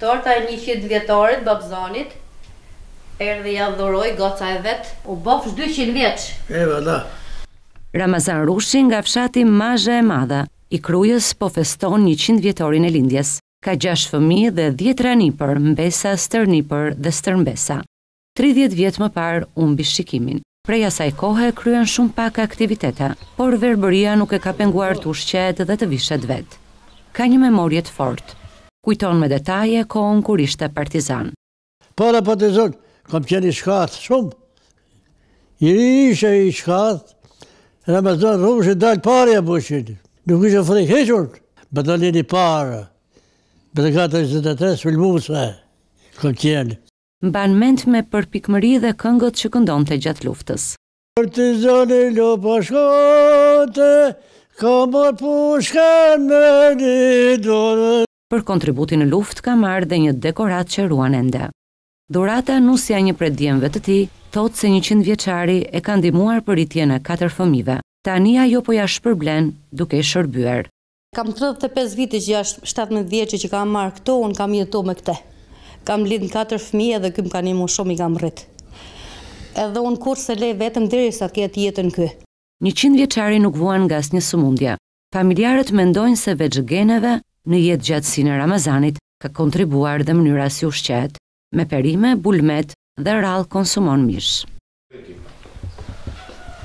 Torta e 100 vjetorit babzonit. Erdhi ja dhuroi goca e vet, u bof 200 vjeç. E valla. Ramazan Rushi nga fshati Mazha e Madha i Krujës po feston 100 vjetorin e lindjes. Ka 6 fëmijë dhe 10 ranipër, mbesa, stërnipër dhe stërmbesa. 30 vjet më parë u mbi shikimin. Prej asaj kohe kryen shumë pak aktivitete, por verbëria nuk e ka penguar të ushqet dhe të vishet vet. Ka një memorjet fortë kujton me detaje kohën kur ishte partizan. Para partizan, po kam qenë i shkatë shumë, i ishe i shkatë, Ramazan rrushë dalë parë e bëshin, nuk ishe frikë heqër, batalin i parë, bërgatë 23, sulmuse, kam qenë. Mban mend me përpikmëri dhe këngët që këndonte gjatë luftës. Partizani lo pashkote, ka marë pushken me një dorën për kontributin në luft ka marrë dhe një dekorat që ruan ende. Dorata nusja një prej djemve të ti, thotë se 100 vjeçari e ka ndihmuar për rritjen e katër fëmijëve. Tani ajo po ja shpërblen duke shërbyer. Kam 35 vite që jashtë 17 vjeçë që kam marr këto, un kam jetu me këte. Kam lind katër fëmijë dhe këm kanë më shumë i kam rrit. Edhe un kurse le vetëm derisa të ketë jetën ky. 100 vjeçari nuk vuan nga asnjë sëmundje. Familjarët mendojnë se veç geneve në jetë gjatësi në Ramazanit ka kontribuar dhe mënyra si ushqet, me perime, bulmet dhe rral konsumon mishë.